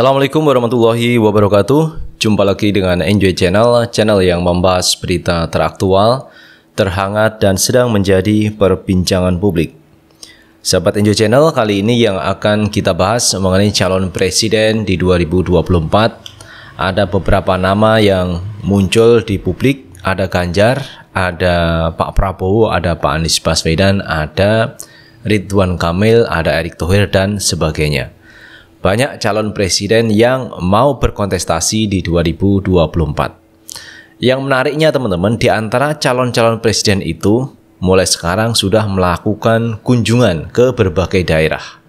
Assalamualaikum warahmatullahi wabarakatuh. Jumpa lagi dengan Enjoy Channel, channel yang membahas berita teraktual, terhangat dan sedang menjadi perbincangan publik. Sahabat Enjoy Channel, kali ini yang akan kita bahas mengenai calon presiden di 2024. Ada beberapa nama yang muncul di publik, ada Ganjar, ada Pak Prabowo, ada Pak Anies Baswedan, ada Ridwan Kamil, ada Erick Thohir dan sebagainya banyak calon presiden yang mau berkontestasi di 2024. Yang menariknya teman-teman, di antara calon-calon presiden itu mulai sekarang sudah melakukan kunjungan ke berbagai daerah.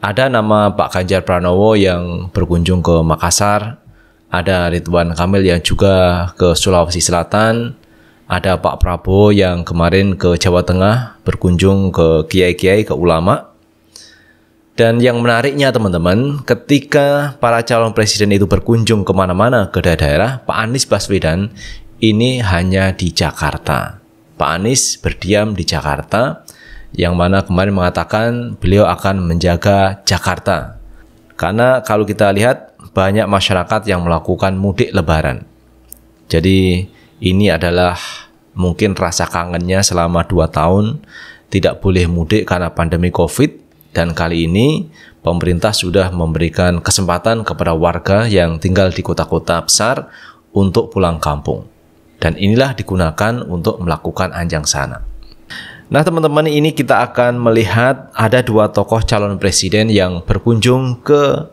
Ada nama Pak Ganjar Pranowo yang berkunjung ke Makassar, ada Ridwan Kamil yang juga ke Sulawesi Selatan, ada Pak Prabowo yang kemarin ke Jawa Tengah berkunjung ke kiai-kiai, ke ulama, dan yang menariknya teman-teman, ketika para calon presiden itu berkunjung kemana-mana ke daerah-daerah, Pak Anies Baswedan ini hanya di Jakarta. Pak Anies berdiam di Jakarta, yang mana kemarin mengatakan beliau akan menjaga Jakarta. Karena kalau kita lihat banyak masyarakat yang melakukan mudik lebaran. Jadi ini adalah mungkin rasa kangennya selama dua tahun tidak boleh mudik karena pandemi Covid dan kali ini pemerintah sudah memberikan kesempatan kepada warga yang tinggal di kota-kota besar untuk pulang kampung. Dan inilah digunakan untuk melakukan anjang sana. Nah teman-teman ini kita akan melihat ada dua tokoh calon presiden yang berkunjung ke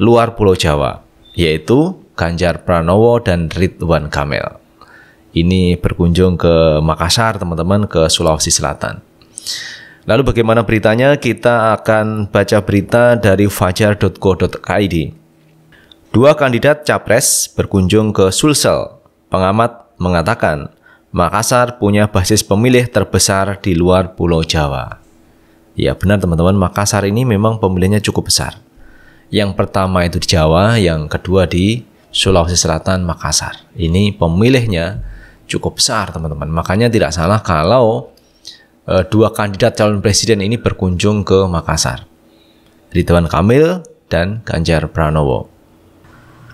luar Pulau Jawa, yaitu Ganjar Pranowo dan Ridwan Kamil. Ini berkunjung ke Makassar teman-teman, ke Sulawesi Selatan. Lalu bagaimana beritanya? Kita akan baca berita dari fajar.co.id. Dua kandidat capres berkunjung ke Sulsel. Pengamat mengatakan, Makassar punya basis pemilih terbesar di luar Pulau Jawa. Ya benar teman-teman, Makassar ini memang pemilihnya cukup besar. Yang pertama itu di Jawa, yang kedua di Sulawesi Selatan, Makassar. Ini pemilihnya cukup besar teman-teman. Makanya tidak salah kalau Eh, dua kandidat calon presiden ini berkunjung ke Makassar. Ridwan Kamil dan Ganjar Pranowo.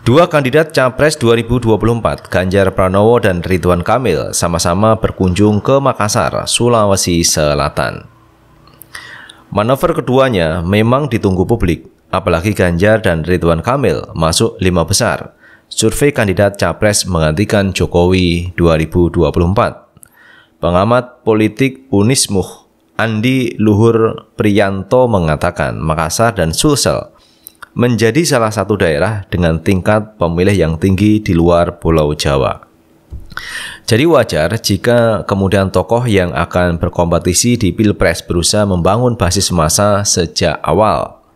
Dua kandidat Capres 2024, Ganjar Pranowo dan Ridwan Kamil, sama-sama berkunjung ke Makassar, Sulawesi Selatan. Manuver keduanya memang ditunggu publik, apalagi Ganjar dan Ridwan Kamil masuk lima besar. Survei kandidat Capres menggantikan Jokowi 2024. Pengamat politik Unismuh Andi Luhur Priyanto mengatakan Makassar dan Sulsel menjadi salah satu daerah dengan tingkat pemilih yang tinggi di luar Pulau Jawa. Jadi wajar jika kemudian tokoh yang akan berkompetisi di Pilpres berusaha membangun basis massa sejak awal.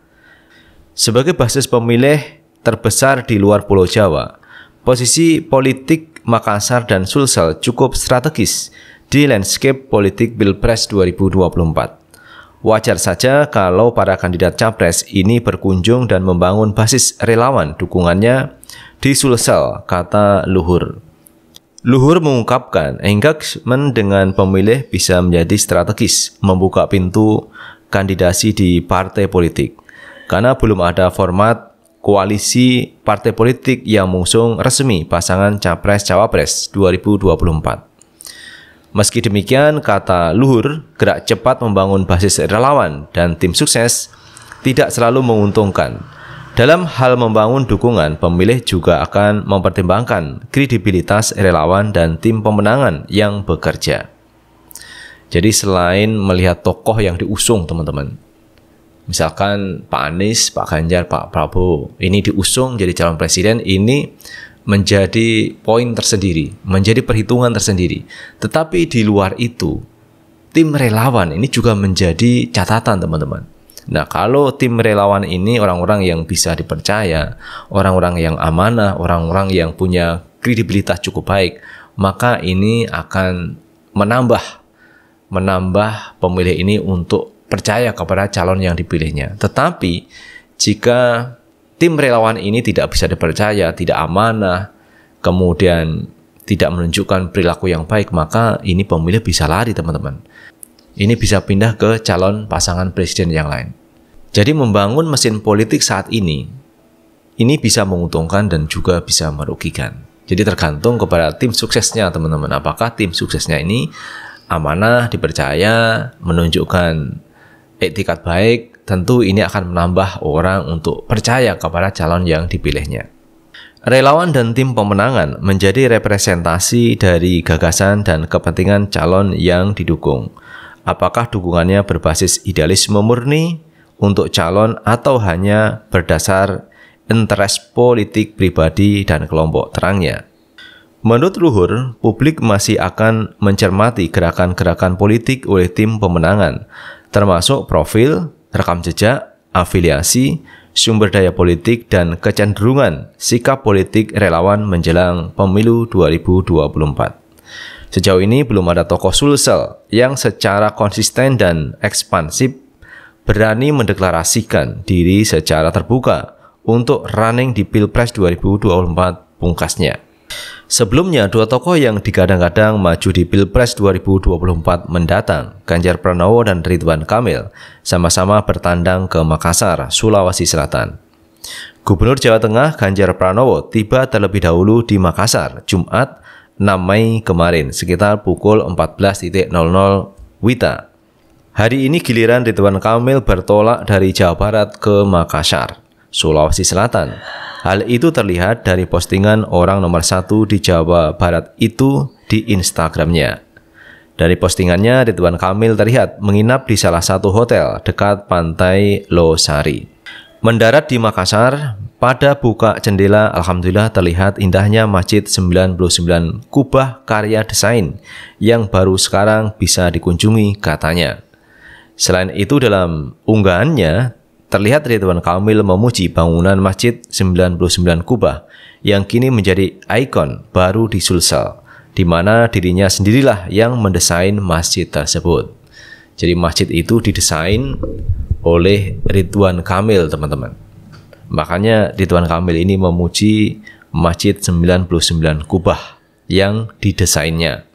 Sebagai basis pemilih terbesar di luar Pulau Jawa, posisi politik Makassar dan Sulsel cukup strategis di landscape politik Pilpres 2024. Wajar saja kalau para kandidat capres ini berkunjung dan membangun basis relawan dukungannya di Sulsel, kata Luhur. Luhur mengungkapkan engagement dengan pemilih bisa menjadi strategis, membuka pintu kandidasi di partai politik. Karena belum ada format koalisi partai politik yang mengusung resmi pasangan Capres-Cawapres 2024. Meski demikian, kata Luhur, gerak cepat membangun basis relawan dan tim sukses tidak selalu menguntungkan. Dalam hal membangun dukungan, pemilih juga akan mempertimbangkan kredibilitas relawan dan tim pemenangan yang bekerja. Jadi selain melihat tokoh yang diusung teman-teman, misalkan Pak Anies, Pak Ganjar, Pak Prabowo, ini diusung jadi calon presiden, ini menjadi poin tersendiri, menjadi perhitungan tersendiri. Tetapi di luar itu, tim relawan ini juga menjadi catatan teman-teman. Nah, kalau tim relawan ini orang-orang yang bisa dipercaya, orang-orang yang amanah, orang-orang yang punya kredibilitas cukup baik, maka ini akan menambah menambah pemilih ini untuk percaya kepada calon yang dipilihnya. Tetapi jika tim relawan ini tidak bisa dipercaya, tidak amanah, kemudian tidak menunjukkan perilaku yang baik, maka ini pemilih bisa lari, teman-teman. Ini bisa pindah ke calon pasangan presiden yang lain. Jadi membangun mesin politik saat ini ini bisa menguntungkan dan juga bisa merugikan. Jadi tergantung kepada tim suksesnya teman-teman. Apakah tim suksesnya ini amanah, dipercaya, menunjukkan etikat baik, tentu ini akan menambah orang untuk percaya kepada calon yang dipilihnya. Relawan dan tim pemenangan menjadi representasi dari gagasan dan kepentingan calon yang didukung. Apakah dukungannya berbasis idealisme murni untuk calon atau hanya berdasar interest politik pribadi dan kelompok terangnya? Menurut Luhur, publik masih akan mencermati gerakan-gerakan politik oleh tim pemenangan, termasuk profil, rekam jejak, afiliasi, sumber daya politik, dan kecenderungan sikap politik relawan menjelang pemilu 2024. Sejauh ini belum ada tokoh Sulsel yang secara konsisten dan ekspansif berani mendeklarasikan diri secara terbuka untuk running di Pilpres 2024 pungkasnya. Sebelumnya, dua tokoh yang digadang-gadang maju di Pilpres 2024 mendatang, Ganjar Pranowo dan Ridwan Kamil, sama-sama bertandang ke Makassar, Sulawesi Selatan. Gubernur Jawa Tengah Ganjar Pranowo tiba terlebih dahulu di Makassar, Jumat 6 Mei kemarin, sekitar pukul 14.00 WITA. Hari ini giliran Ridwan Kamil bertolak dari Jawa Barat ke Makassar, Sulawesi Selatan. Hal itu terlihat dari postingan orang nomor satu di Jawa Barat itu di Instagramnya. Dari postingannya, Ridwan Kamil terlihat menginap di salah satu hotel dekat pantai Losari. Mendarat di Makassar, pada buka jendela Alhamdulillah terlihat indahnya Masjid 99 Kubah karya desain yang baru sekarang bisa dikunjungi katanya. Selain itu dalam unggahannya, Terlihat Ridwan Kamil memuji bangunan Masjid 99 Kubah yang kini menjadi ikon baru di Sulsel, di mana dirinya sendirilah yang mendesain masjid tersebut. Jadi masjid itu didesain oleh Ridwan Kamil, teman-teman. Makanya Ridwan Kamil ini memuji Masjid 99 Kubah yang didesainnya.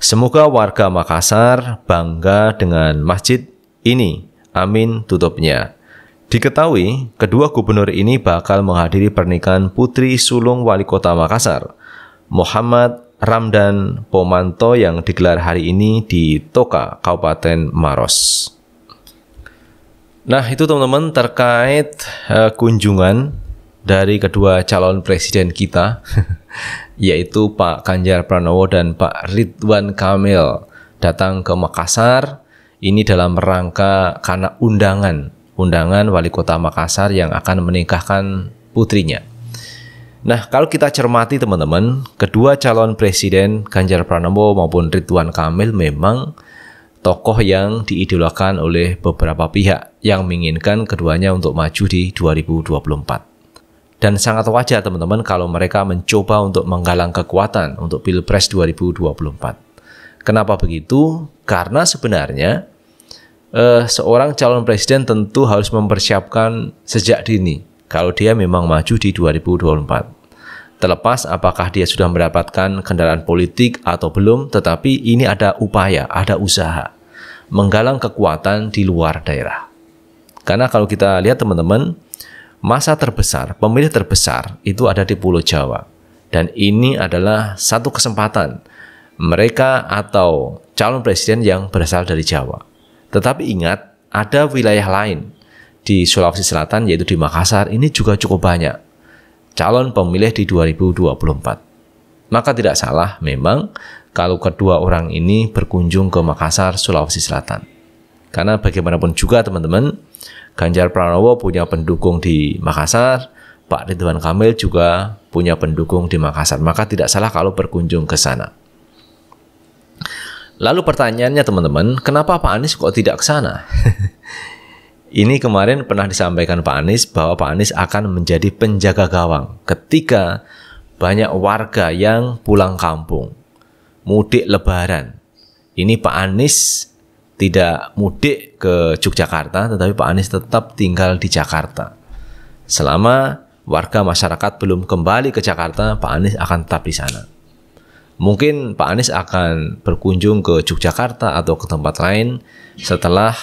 Semoga warga Makassar bangga dengan masjid ini Amin tutupnya. Diketahui, kedua gubernur ini bakal menghadiri pernikahan putri sulung wali kota Makassar, Muhammad Ramdan Pomanto yang digelar hari ini di Toka, Kabupaten Maros. Nah, itu teman-teman terkait uh, kunjungan dari kedua calon presiden kita, yaitu Pak Ganjar Pranowo dan Pak Ridwan Kamil datang ke Makassar ini dalam rangka karena undangan undangan wali kota Makassar yang akan menikahkan putrinya. Nah, kalau kita cermati teman-teman, kedua calon presiden Ganjar Pranowo maupun Ridwan Kamil memang tokoh yang diidolakan oleh beberapa pihak yang menginginkan keduanya untuk maju di 2024. Dan sangat wajar teman-teman kalau mereka mencoba untuk menggalang kekuatan untuk Pilpres 2024. Kenapa begitu? Karena sebenarnya uh, seorang calon presiden tentu harus mempersiapkan sejak dini kalau dia memang maju di 2024. Terlepas apakah dia sudah mendapatkan kendaraan politik atau belum, tetapi ini ada upaya, ada usaha menggalang kekuatan di luar daerah. Karena kalau kita lihat teman-teman, masa terbesar, pemilih terbesar itu ada di Pulau Jawa. Dan ini adalah satu kesempatan mereka atau calon presiden yang berasal dari Jawa. Tetapi ingat, ada wilayah lain di Sulawesi Selatan yaitu di Makassar ini juga cukup banyak calon pemilih di 2024. Maka tidak salah memang kalau kedua orang ini berkunjung ke Makassar, Sulawesi Selatan. Karena bagaimanapun juga teman-teman, Ganjar Pranowo punya pendukung di Makassar, Pak Ridwan Kamil juga punya pendukung di Makassar. Maka tidak salah kalau berkunjung ke sana. Lalu pertanyaannya teman-teman, kenapa Pak Anies kok tidak ke sana? Ini kemarin pernah disampaikan Pak Anies bahwa Pak Anies akan menjadi penjaga gawang ketika banyak warga yang pulang kampung, mudik lebaran. Ini Pak Anies tidak mudik ke Yogyakarta, tetapi Pak Anies tetap tinggal di Jakarta. Selama warga masyarakat belum kembali ke Jakarta, Pak Anies akan tetap di sana. Mungkin Pak Anies akan berkunjung ke Yogyakarta atau ke tempat lain setelah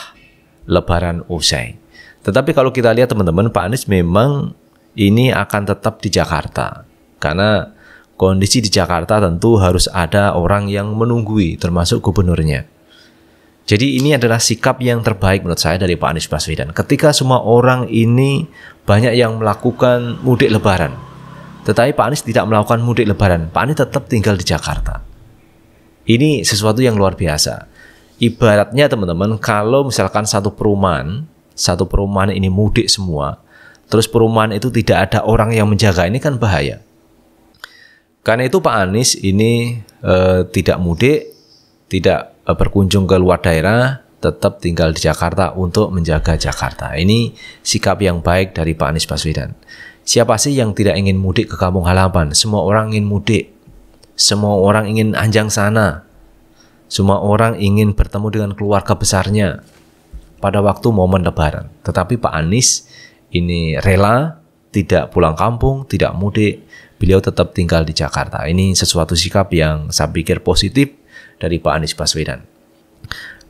Lebaran usai. Tetapi kalau kita lihat teman-teman, Pak Anies memang ini akan tetap di Jakarta. Karena kondisi di Jakarta tentu harus ada orang yang menunggui, termasuk gubernurnya. Jadi ini adalah sikap yang terbaik menurut saya dari Pak Anies Baswedan. Ketika semua orang ini banyak yang melakukan mudik lebaran. Tetapi Pak Anies tidak melakukan mudik lebaran. Pak Anies tetap tinggal di Jakarta. Ini sesuatu yang luar biasa. Ibaratnya teman-teman, kalau misalkan satu perumahan, satu perumahan ini mudik semua, terus perumahan itu tidak ada orang yang menjaga, ini kan bahaya. Karena itu Pak Anies ini eh, tidak mudik, tidak eh, berkunjung ke luar daerah, tetap tinggal di Jakarta untuk menjaga Jakarta. Ini sikap yang baik dari Pak Anies Baswedan. Siapa sih yang tidak ingin mudik ke kampung halaman? Semua orang ingin mudik. Semua orang ingin anjang sana. Semua orang ingin bertemu dengan keluarga besarnya pada waktu momen lebaran. Tetapi Pak Anies ini rela tidak pulang kampung, tidak mudik. Beliau tetap tinggal di Jakarta. Ini sesuatu sikap yang saya pikir positif dari Pak Anies Baswedan.